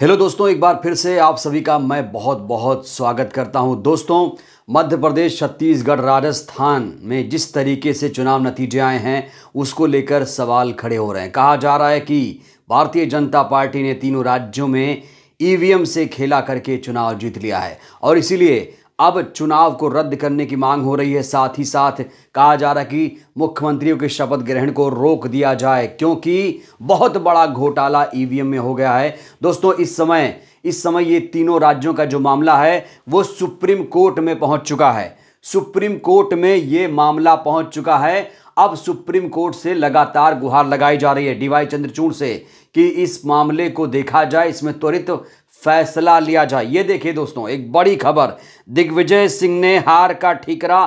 hello दोस्तों एक बार फिर से आप सभी का मैं बहुत बहुत स्वागत करता हूं दोस्तों मध्य प्रदेश छत्तीसगढ़ राजस्थान में जिस तरीके से चुनाव नतीजे आए हैं उसको लेकर सवाल खड़े हो रहे हैं कहा जा रहा है कि भारतीय जनता पार्टी ने तीनों राज्यों में ईवीएम से खेला करके चुनाव जीत लिया है और इसीलिए अब चुनाव को रद्द करने की मांग हो रही है साथ ही साथ कहा जा रहा है कि मुख्यमंत्रियों के शपथ ग्रहण को रोक दिया जाए क्योंकि बहुत बड़ा घोटाला ईवीएम में हो गया है दोस्तों इस समय इस समय ये तीनों राज्यों का जो मामला है वो सुप्रीम कोर्ट में पहुंच चुका है सुप्रीम कोर्ट में ये मामला पहुंच चुका है अब सुप्रीम कोर्ट से लगातार गुहार लगाई जा रही है डीवाई चंद्रचूड़ से कि इस मामले को देखा जाए इसमें त्वरित फैसला लिया जाए ये देखिए दोस्तों एक बड़ी खबर दिग्विजय सिंह ने हार का ठीकरा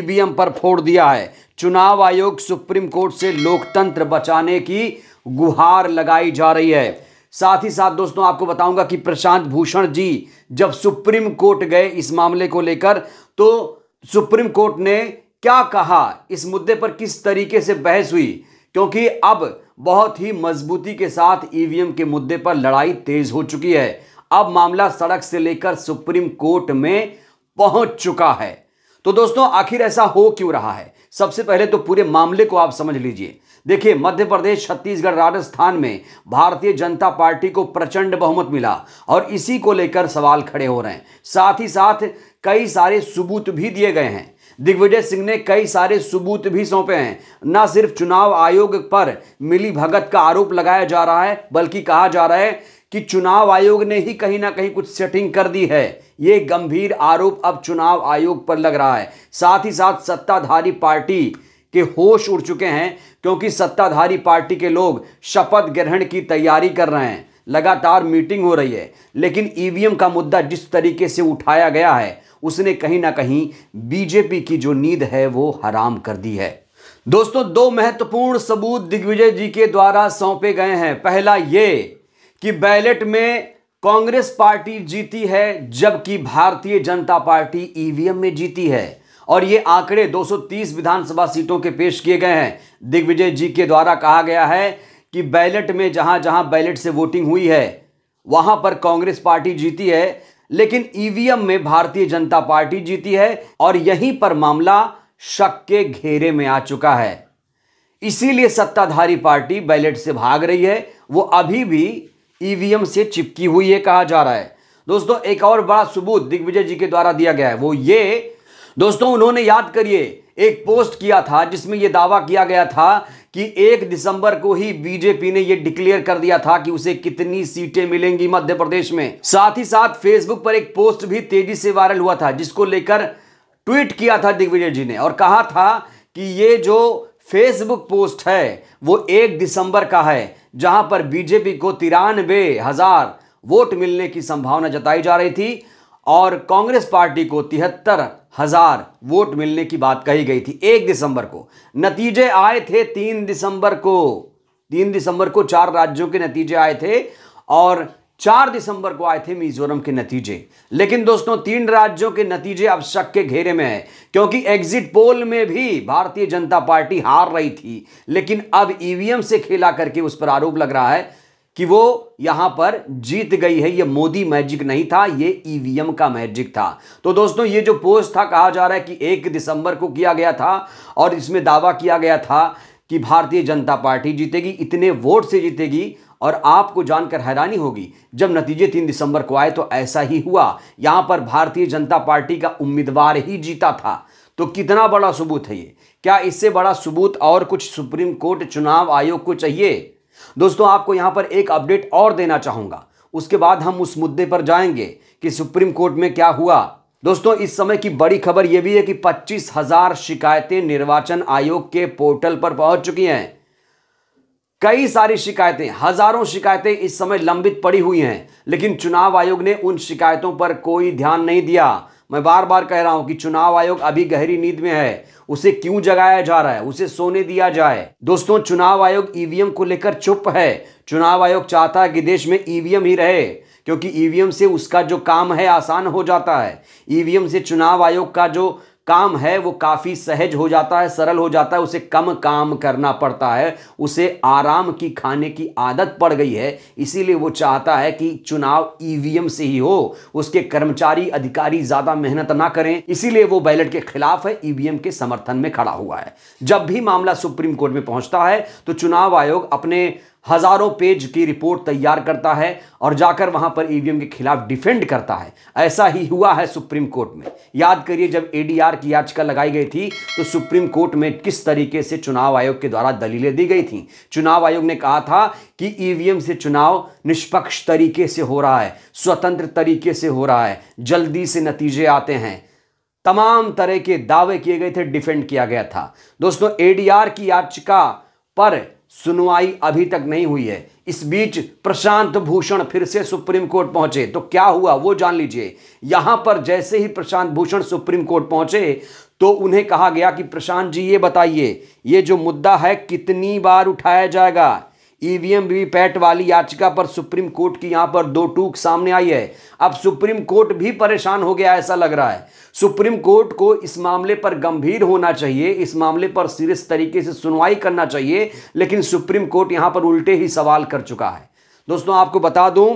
ईवीएम पर फोड़ दिया है चुनाव आयोग सुप्रीम कोर्ट से लोकतंत्र बचाने की गुहार लगाई जा रही है साथ ही साथ दोस्तों आपको बताऊंगा कि प्रशांत भूषण जी जब सुप्रीम कोर्ट गए इस मामले को लेकर तो सुप्रीम कोर्ट ने क्या कहा इस मुद्दे पर किस तरीके से बहस हुई क्योंकि अब बहुत ही मजबूती के साथ ईवीएम के मुद्दे पर लड़ाई तेज हो चुकी है अब मामला सड़क से लेकर सुप्रीम कोर्ट में पहुंच चुका है तो दोस्तों आखिर ऐसा हो क्यों रहा है सबसे पहले तो पूरे मामले को आप समझ लीजिए देखिए मध्य प्रदेश छत्तीसगढ़ राजस्थान में भारतीय जनता पार्टी को प्रचंड बहुमत मिला और इसी को लेकर सवाल खड़े हो रहे हैं साथ ही साथ कई सारे सबूत भी दिए गए हैं दिग्विजय सिंह ने कई सारे सबूत भी सौंपे हैं ना सिर्फ चुनाव आयोग पर मिली भगत का आरोप लगाया जा रहा है बल्कि कहा जा रहा है कि चुनाव आयोग ने ही कहीं ना कहीं कुछ सेटिंग कर दी है ये गंभीर आरोप अब चुनाव आयोग पर लग रहा है साथ ही साथ सत्ताधारी पार्टी के होश उड़ चुके हैं क्योंकि सत्ताधारी पार्टी के लोग शपथ ग्रहण की तैयारी कर रहे हैं लगातार मीटिंग हो रही है लेकिन ईवीएम का मुद्दा जिस तरीके से उठाया गया है उसने कहीं ना कहीं बीजेपी की जो नींद है वो हराम कर दी है दोस्तों दो महत्वपूर्ण सबूत दिग्विजय जी के द्वारा सौंपे गए हैं पहला ये कि बैलेट में कांग्रेस पार्टी जीती है जबकि भारतीय जनता पार्टी ईवीएम में जीती है और ये आंकड़े 230 विधानसभा सीटों के पेश किए गए हैं दिग्विजय जी के द्वारा कहा गया है कि बैलेट में जहां जहां बैलेट से वोटिंग हुई है वहां पर कांग्रेस पार्टी जीती है लेकिन ईवीएम में भारतीय जनता पार्टी जीती है और यहीं पर मामला शक के घेरे में आ चुका है इसीलिए सत्ताधारी पार्टी बैलेट से भाग रही है वो अभी भी ईवीएम से चिपकी हुई है कहा जा रहा है दोस्तों एक और बड़ा सबूत दिग्विजय जी के द्वारा दिया गया है वो ये दोस्तों उन्होंने याद करिए एक पोस्ट किया था जिसमें यह दावा किया गया था कि एक दिसंबर को ही बीजेपी ने यह डिक्लेयर कर दिया था कि उसे कितनी सीटें मिलेंगी मध्य प्रदेश में साथ ही साथ फेसबुक पर एक पोस्ट भी तेजी से वायरल हुआ था जिसको लेकर ट्वीट किया था दिग्विजय जी ने और कहा था कि ये जो फेसबुक पोस्ट है वो एक दिसंबर का है जहां पर बीजेपी को तिरानवे हजार वोट मिलने की संभावना जताई जा रही थी और कांग्रेस पार्टी को तिहत्तर हजार वोट मिलने की बात कही गई थी एक दिसंबर को नतीजे आए थे तीन दिसंबर को तीन दिसंबर को चार राज्यों के नतीजे आए थे और चार दिसंबर को आए थे मिजोरम के नतीजे लेकिन दोस्तों तीन राज्यों के नतीजे अब शक के घेरे में है क्योंकि एग्जिट पोल में भी भारतीय जनता पार्टी हार रही थी लेकिन अब ईवीएम e से खेला करके उस पर आरोप लग रहा है कि वो यहां पर जीत गई है ये मोदी मैजिक नहीं था ये ईवीएम e का मैजिक था तो दोस्तों ये जो पोस्ट था कहा जा रहा है कि एक दिसंबर को किया गया था और इसमें दावा किया गया था कि भारतीय जनता पार्टी जीतेगी इतने वोट से जीतेगी और आपको जानकर हैरानी होगी जब नतीजे तीन दिसंबर को आए तो ऐसा ही हुआ यहां पर भारतीय जनता पार्टी का उम्मीदवार ही जीता था तो कितना बड़ा सबूत है ये क्या इससे बड़ा सबूत और कुछ सुप्रीम कोर्ट चुनाव आयोग को चाहिए दोस्तों आपको यहाँ पर एक अपडेट और देना चाहूँगा उसके बाद हम उस मुद्दे पर जाएंगे कि सुप्रीम कोर्ट में क्या हुआ दोस्तों इस समय की बड़ी खबर यह भी है कि पच्चीस हजार शिकायतें निर्वाचन आयोग के पोर्टल पर पहुंच चुकी हैं कई सारी शिकायतें हजारों शिकायतें इस समय लंबित पड़ी हुई हैं लेकिन चुनाव आयोग ने उन शिकायतों पर कोई ध्यान नहीं दिया मैं बार बार कह रहा हूं कि चुनाव आयोग अभी गहरी नींद में है उसे क्यों जगाया जा रहा है उसे सोने दिया जाए दोस्तों चुनाव आयोग ईवीएम को लेकर चुप है चुनाव आयोग चाहता है कि देश में ईवीएम ही रहे क्योंकि ईवीएम से उसका जो काम है आसान हो जाता है ईवीएम से चुनाव आयोग का जो काम है वो काफ़ी सहज हो जाता है सरल हो जाता है उसे कम काम करना पड़ता है उसे आराम की खाने की आदत पड़ गई है इसीलिए वो चाहता है कि चुनाव ईवीएम से ही हो उसके कर्मचारी अधिकारी ज़्यादा मेहनत ना करें इसीलिए वो बैलेट के खिलाफ है ईवीएम के समर्थन में खड़ा हुआ है जब भी मामला सुप्रीम कोर्ट में पहुंचता है तो चुनाव आयोग अपने हजारों पेज की रिपोर्ट तैयार करता है और जाकर वहां पर ईवीएम e के खिलाफ डिफेंड करता है ऐसा ही हुआ है सुप्रीम कोर्ट में याद करिए जब एडीआर की याचिका लगाई गई थी तो सुप्रीम कोर्ट में किस तरीके से चुनाव आयोग के द्वारा दलीलें दी गई थी चुनाव आयोग ने कहा था कि ईवीएम e से चुनाव निष्पक्ष तरीके से हो रहा है स्वतंत्र तरीके से हो रहा है जल्दी से नतीजे आते हैं तमाम तरह के दावे किए गए थे डिफेंड किया गया था दोस्तों एडीआर की याचिका पर सुनवाई अभी तक नहीं हुई है इस बीच प्रशांत भूषण फिर से सुप्रीम कोर्ट पहुंचे तो क्या हुआ वो जान लीजिए यहां पर जैसे ही प्रशांत भूषण सुप्रीम कोर्ट पहुंचे तो उन्हें कहा गया कि प्रशांत जी ये बताइए ये जो मुद्दा है कितनी बार उठाया जाएगा ईवीएम पैट वाली याचिका पर सुप्रीम कोर्ट की यहां पर दो टूक सामने आई है अब सुप्रीम कोर्ट भी परेशान हो गया ऐसा लग रहा है सुप्रीम कोर्ट को इस मामले पर गंभीर होना चाहिए इस मामले पर सीरियस तरीके से सुनवाई करना चाहिए लेकिन सुप्रीम कोर्ट यहां पर उल्टे ही सवाल कर चुका है दोस्तों आपको बता दूं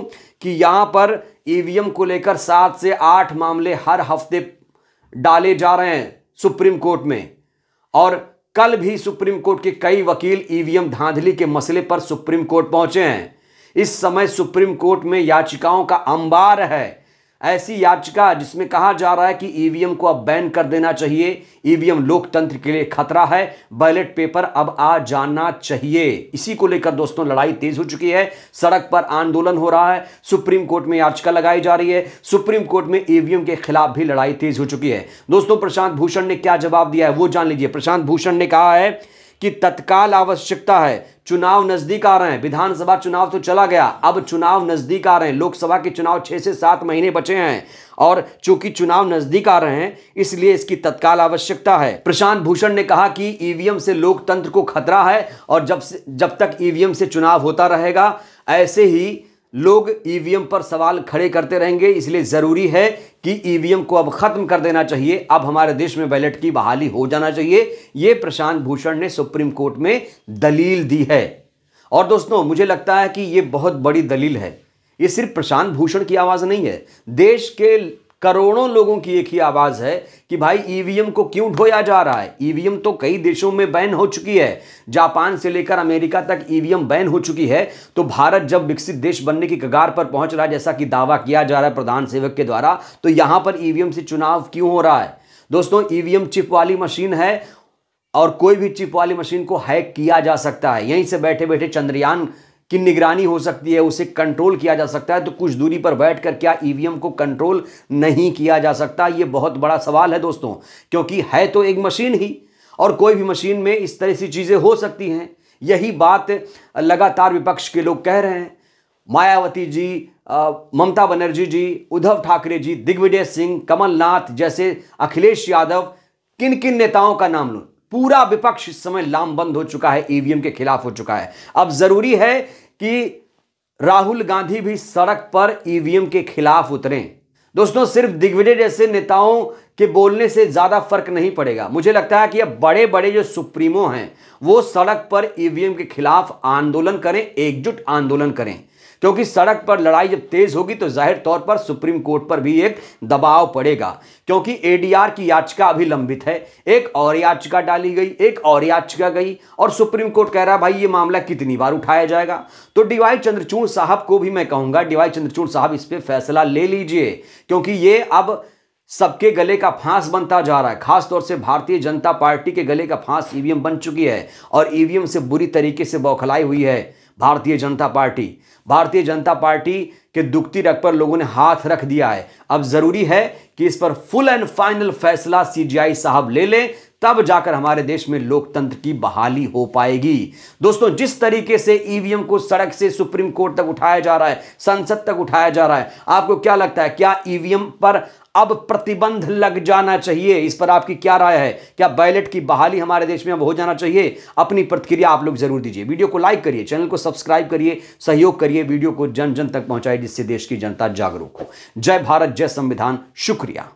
कि यहां पर ईवीएम को लेकर सात से आठ मामले हर हफ्ते डाले जा रहे हैं सुप्रीम कोर्ट में और कल भी सुप्रीम कोर्ट के कई वकील ईवीएम धांधली के मसले पर सुप्रीम कोर्ट पहुंचे हैं इस समय सुप्रीम कोर्ट में याचिकाओं का अंबार है ऐसी याचिका जिसमें कहा जा रहा है कि ईवीएम को अब बैन कर देना चाहिए ईवीएम लोकतंत्र के लिए खतरा है बैलेट पेपर अब आ जाना चाहिए इसी को लेकर दोस्तों लड़ाई तेज हो चुकी है सड़क पर आंदोलन हो रहा है सुप्रीम कोर्ट में याचिका लगाई जा रही है सुप्रीम कोर्ट में ईवीएम के खिलाफ भी लड़ाई तेज हो चुकी है दोस्तों प्रशांत भूषण ने क्या जवाब दिया है वो जान लीजिए प्रशांत भूषण ने कहा है कि तत्काल आवश्यकता है चुनाव नजदीक आ रहे हैं विधानसभा चुनाव तो चला गया अब चुनाव नजदीक आ रहे हैं लोकसभा के चुनाव छः से सात महीने बचे हैं और चूंकि चुनाव नजदीक आ रहे हैं इसलिए इसकी तत्काल आवश्यकता है प्रशांत भूषण ने कहा कि ईवीएम से लोकतंत्र को खतरा है और जब जब तक ईवीएम से चुनाव होता रहेगा ऐसे ही लोग ईवीएम पर सवाल खड़े करते रहेंगे इसलिए ज़रूरी है कि ईवीएम e को अब खत्म कर देना चाहिए अब हमारे देश में बैलेट की बहाली हो जाना चाहिए यह प्रशांत भूषण ने सुप्रीम कोर्ट में दलील दी है और दोस्तों मुझे लगता है कि ये बहुत बड़ी दलील है ये सिर्फ प्रशांत भूषण की आवाज़ नहीं है देश के करोड़ों लोगों की एक ही आवाज है कि भाई ईवीएम को क्यों ढोया जा रहा है ईवीएम तो कई देशों में बैन हो चुकी है जापान से लेकर अमेरिका तक ईवीएम बैन हो चुकी है तो भारत जब विकसित देश बनने की कगार पर पहुंच रहा है जैसा कि दावा किया जा रहा है प्रधान सेवक के द्वारा तो यहां पर ईवीएम से चुनाव क्यों हो रहा है दोस्तों ईवीएम चिप वाली मशीन है और कोई भी चिप वाली मशीन को हैक किया जा सकता है यहीं से बैठे बैठे चंद्रयान की निगरानी हो सकती है उसे कंट्रोल किया जा सकता है तो कुछ दूरी पर बैठकर क्या ईवीएम e को कंट्रोल नहीं किया जा सकता ये बहुत बड़ा सवाल है दोस्तों क्योंकि है तो एक मशीन ही और कोई भी मशीन में इस तरह से चीज़ें हो सकती हैं यही बात लगातार विपक्ष के लोग कह रहे हैं मायावती जी ममता बनर्जी जी उद्धव ठाकरे जी दिग्विजय सिंह कमलनाथ जैसे अखिलेश यादव किन किन नेताओं का नाम लो पूरा विपक्ष इस समय लामबंद हो चुका है ईवीएम e के खिलाफ हो चुका है अब जरूरी है कि राहुल गांधी भी सड़क पर ईवीएम के खिलाफ उतरे दोस्तों सिर्फ दिग्विजय जैसे नेताओं के बोलने से ज़्यादा फर्क नहीं पड़ेगा मुझे लगता है कि अब बड़े बड़े जो सुप्रीमो हैं वो सड़क पर ईवीएम के खिलाफ आंदोलन करें एकजुट आंदोलन करें क्योंकि सड़क पर लड़ाई जब तेज होगी तो जाहिर तौर पर सुप्रीम कोर्ट पर भी एक दबाव पड़ेगा क्योंकि एडीआर की याचिका अभी लंबित है एक और याचिका डाली गई एक और याचिका गई और सुप्रीम कोर्ट कह रहा है भाई ये मामला कितनी बार उठाया जाएगा तो डीवाई चंद्रचूड़ साहब को भी मैं कहूंगा डीवाई चंद्रचूड़ साहब इस पर फैसला ले लीजिए क्योंकि ये अब सबके गले का फांस बनता जा रहा है खासतौर से भारतीय जनता पार्टी के गले का फांस ईवीएम बन चुकी है और ईवीएम से बुरी तरीके से बौखलाई हुई है भारतीय जनता पार्टी भारतीय जनता पार्टी के दुखती रख पर लोगों ने हाथ रख दिया है अब ज़रूरी है कि इस पर फुल एंड फाइनल फैसला सीजीआई साहब ले लें तब जाकर हमारे देश में लोकतंत्र की बहाली हो पाएगी दोस्तों जिस तरीके से ईवीएम को सड़क से सुप्रीम कोर्ट तक उठाया जा रहा है संसद तक उठाया जा रहा है आपको क्या लगता है क्या ईवीएम पर अब प्रतिबंध लग जाना चाहिए इस पर आपकी क्या राय है क्या बैलेट की बहाली हमारे देश में अब हो जाना चाहिए अपनी प्रतिक्रिया आप लोग जरूर दीजिए वीडियो को लाइक करिए चैनल को सब्सक्राइब करिए सहयोग करिए वीडियो को जन जन तक पहुंचाए जिससे देश की जनता जागरूक हो जय भारत जय संविधान शुक्रिया